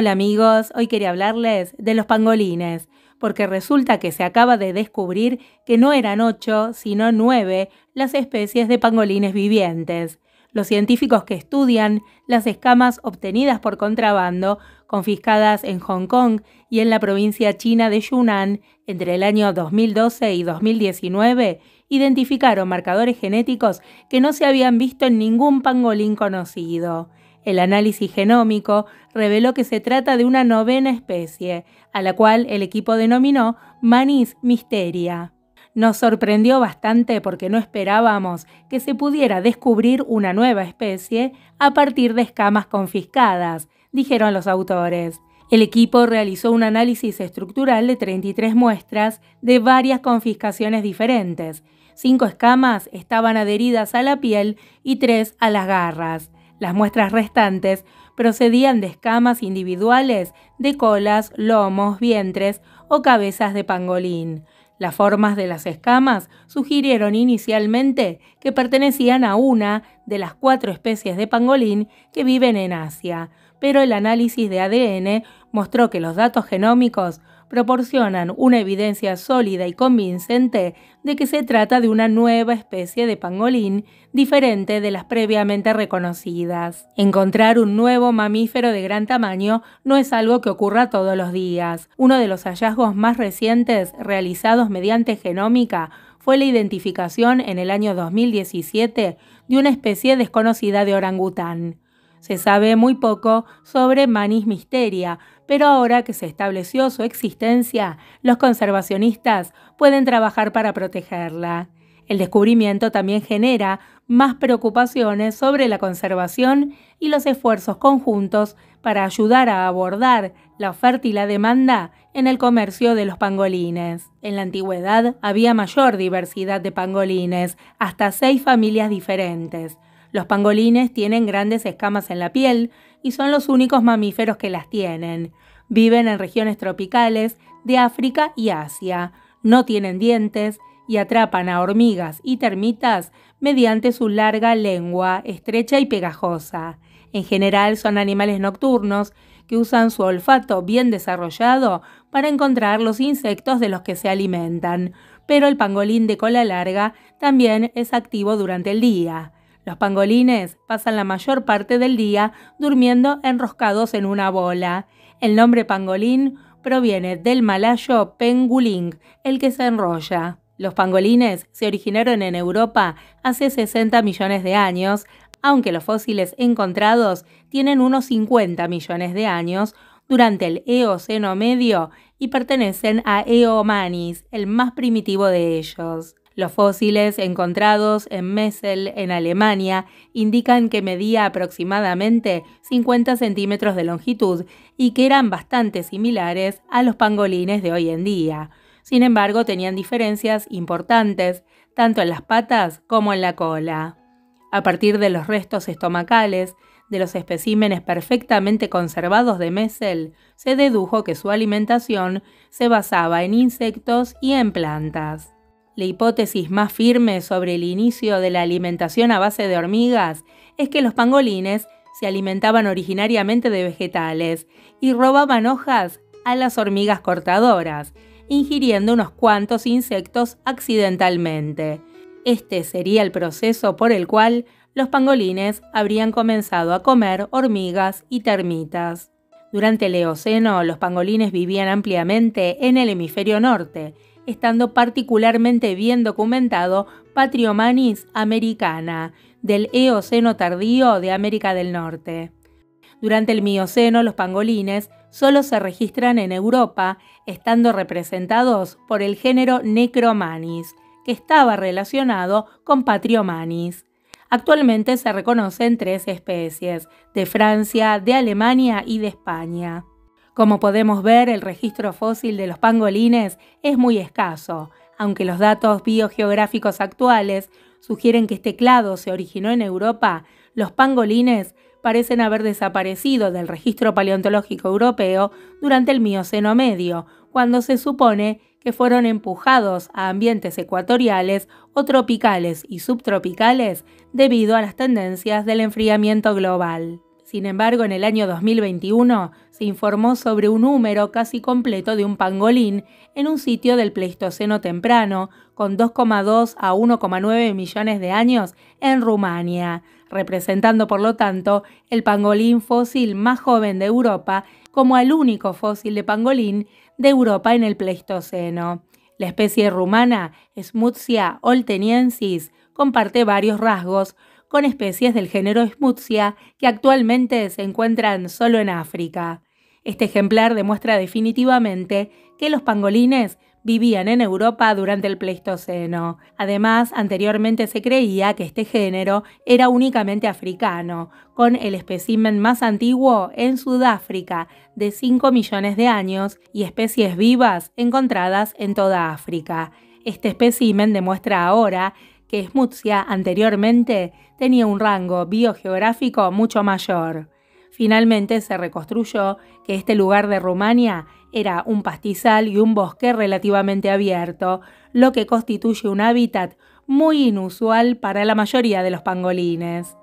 Hola amigos, hoy quería hablarles de los pangolines, porque resulta que se acaba de descubrir que no eran ocho, sino nueve las especies de pangolines vivientes. Los científicos que estudian las escamas obtenidas por contrabando, confiscadas en Hong Kong y en la provincia china de Yunnan entre el año 2012 y 2019, identificaron marcadores genéticos que no se habían visto en ningún pangolín conocido. El análisis genómico reveló que se trata de una novena especie, a la cual el equipo denominó Manis misteria. Nos sorprendió bastante porque no esperábamos que se pudiera descubrir una nueva especie a partir de escamas confiscadas, dijeron los autores. El equipo realizó un análisis estructural de 33 muestras de varias confiscaciones diferentes. Cinco escamas estaban adheridas a la piel y tres a las garras. Las muestras restantes procedían de escamas individuales de colas, lomos, vientres o cabezas de pangolín. Las formas de las escamas sugirieron inicialmente que pertenecían a una de las cuatro especies de pangolín que viven en Asia, pero el análisis de ADN mostró que los datos genómicos proporcionan una evidencia sólida y convincente de que se trata de una nueva especie de pangolín diferente de las previamente reconocidas. Encontrar un nuevo mamífero de gran tamaño no es algo que ocurra todos los días. Uno de los hallazgos más recientes realizados mediante genómica fue la identificación en el año 2017 de una especie desconocida de orangután. Se sabe muy poco sobre Manis Misteria, pero ahora que se estableció su existencia, los conservacionistas pueden trabajar para protegerla. El descubrimiento también genera más preocupaciones sobre la conservación y los esfuerzos conjuntos para ayudar a abordar la oferta y la demanda en el comercio de los pangolines. En la antigüedad había mayor diversidad de pangolines, hasta seis familias diferentes. Los pangolines tienen grandes escamas en la piel y son los únicos mamíferos que las tienen. Viven en regiones tropicales de África y Asia. No tienen dientes y atrapan a hormigas y termitas mediante su larga lengua estrecha y pegajosa. En general son animales nocturnos que usan su olfato bien desarrollado para encontrar los insectos de los que se alimentan, pero el pangolín de cola larga también es activo durante el día. Los pangolines pasan la mayor parte del día durmiendo enroscados en una bola. El nombre pangolín proviene del malayo penguling, el que se enrolla. Los pangolines se originaron en Europa hace 60 millones de años, aunque los fósiles encontrados tienen unos 50 millones de años durante el Eoceno medio y pertenecen a Eomanis, el más primitivo de ellos. Los fósiles encontrados en Messel, en Alemania, indican que medía aproximadamente 50 centímetros de longitud y que eran bastante similares a los pangolines de hoy en día. Sin embargo, tenían diferencias importantes tanto en las patas como en la cola. A partir de los restos estomacales, de los especímenes perfectamente conservados de Messel, se dedujo que su alimentación se basaba en insectos y en plantas. La hipótesis más firme sobre el inicio de la alimentación a base de hormigas es que los pangolines se alimentaban originariamente de vegetales y robaban hojas a las hormigas cortadoras, ingiriendo unos cuantos insectos accidentalmente. Este sería el proceso por el cual los pangolines habrían comenzado a comer hormigas y termitas. Durante el Eoceno, los pangolines vivían ampliamente en el hemisferio norte estando particularmente bien documentado Patriomanis americana, del Eoceno tardío de América del Norte. Durante el Mioceno, los pangolines solo se registran en Europa, estando representados por el género Necromanis, que estaba relacionado con Patriomanis. Actualmente se reconocen tres especies, de Francia, de Alemania y de España. Como podemos ver, el registro fósil de los pangolines es muy escaso, aunque los datos biogeográficos actuales sugieren que este clado se originó en Europa, los pangolines parecen haber desaparecido del registro paleontológico europeo durante el Mioceno medio, cuando se supone que fueron empujados a ambientes ecuatoriales o tropicales y subtropicales debido a las tendencias del enfriamiento global. Sin embargo, en el año 2021 se informó sobre un número casi completo de un pangolín en un sitio del Pleistoceno temprano, con 2,2 a 1,9 millones de años en Rumania, representando por lo tanto el pangolín fósil más joven de Europa como el único fósil de pangolín de Europa en el Pleistoceno. La especie rumana, Smutsia olteniensis, comparte varios rasgos con especies del género Smutsia que actualmente se encuentran solo en África. Este ejemplar demuestra definitivamente que los pangolines vivían en Europa durante el Pleistoceno. Además, anteriormente se creía que este género era únicamente africano, con el espécimen más antiguo en Sudáfrica, de 5 millones de años, y especies vivas encontradas en toda África. Este espécimen demuestra ahora que Smutsia anteriormente tenía un rango biogeográfico mucho mayor. Finalmente se reconstruyó que este lugar de Rumania era un pastizal y un bosque relativamente abierto, lo que constituye un hábitat muy inusual para la mayoría de los pangolines.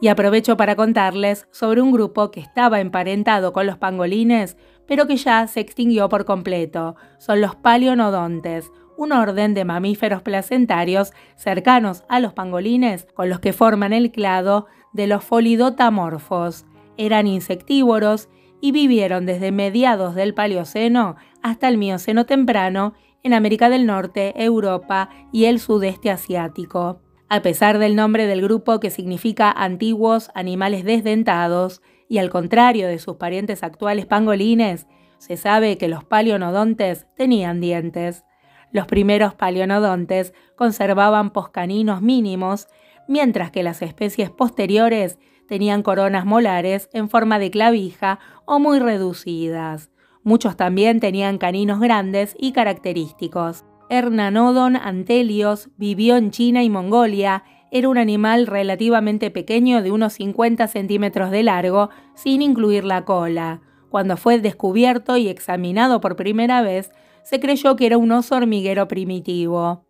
Y aprovecho para contarles sobre un grupo que estaba emparentado con los pangolines, pero que ya se extinguió por completo. Son los paleonodontes, un orden de mamíferos placentarios cercanos a los pangolines con los que forman el clado de los folidotamorfos. Eran insectívoros y vivieron desde mediados del Paleoceno hasta el Mioceno temprano en América del Norte, Europa y el sudeste asiático. A pesar del nombre del grupo que significa antiguos animales desdentados, y al contrario de sus parientes actuales pangolines, se sabe que los paleonodontes tenían dientes. Los primeros paleonodontes conservaban poscaninos mínimos, mientras que las especies posteriores tenían coronas molares en forma de clavija o muy reducidas. Muchos también tenían caninos grandes y característicos. Hernanodon antelios vivió en China y Mongolia. Era un animal relativamente pequeño de unos 50 centímetros de largo, sin incluir la cola. Cuando fue descubierto y examinado por primera vez, se creyó que era un oso hormiguero primitivo.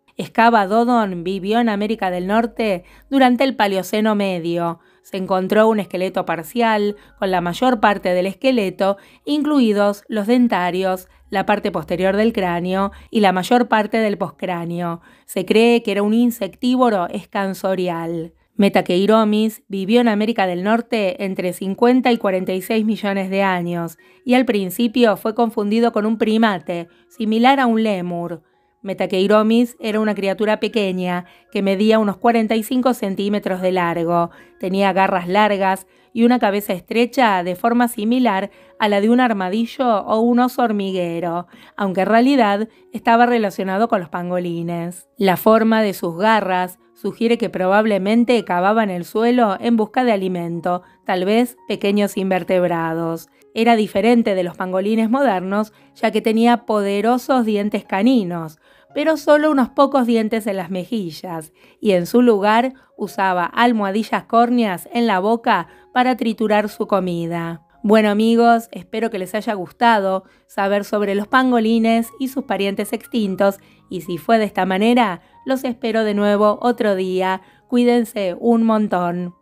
Dodon vivió en América del Norte durante el Paleoceno medio. Se encontró un esqueleto parcial, con la mayor parte del esqueleto, incluidos los dentarios, la parte posterior del cráneo y la mayor parte del poscráneo. Se cree que era un insectívoro escansorial. Metakeiromis vivió en América del Norte entre 50 y 46 millones de años y al principio fue confundido con un primate, similar a un lémur. Metakeiromis era una criatura pequeña que medía unos 45 centímetros de largo, tenía garras largas y una cabeza estrecha de forma similar a la de un armadillo o un oso hormiguero, aunque en realidad estaba relacionado con los pangolines. La forma de sus garras sugiere que probablemente cavaban el suelo en busca de alimento, tal vez pequeños invertebrados. Era diferente de los pangolines modernos, ya que tenía poderosos dientes caninos, pero solo unos pocos dientes en las mejillas, y en su lugar usaba almohadillas córneas en la boca para triturar su comida. Bueno amigos, espero que les haya gustado saber sobre los pangolines y sus parientes extintos, y si fue de esta manera, los espero de nuevo otro día. Cuídense un montón.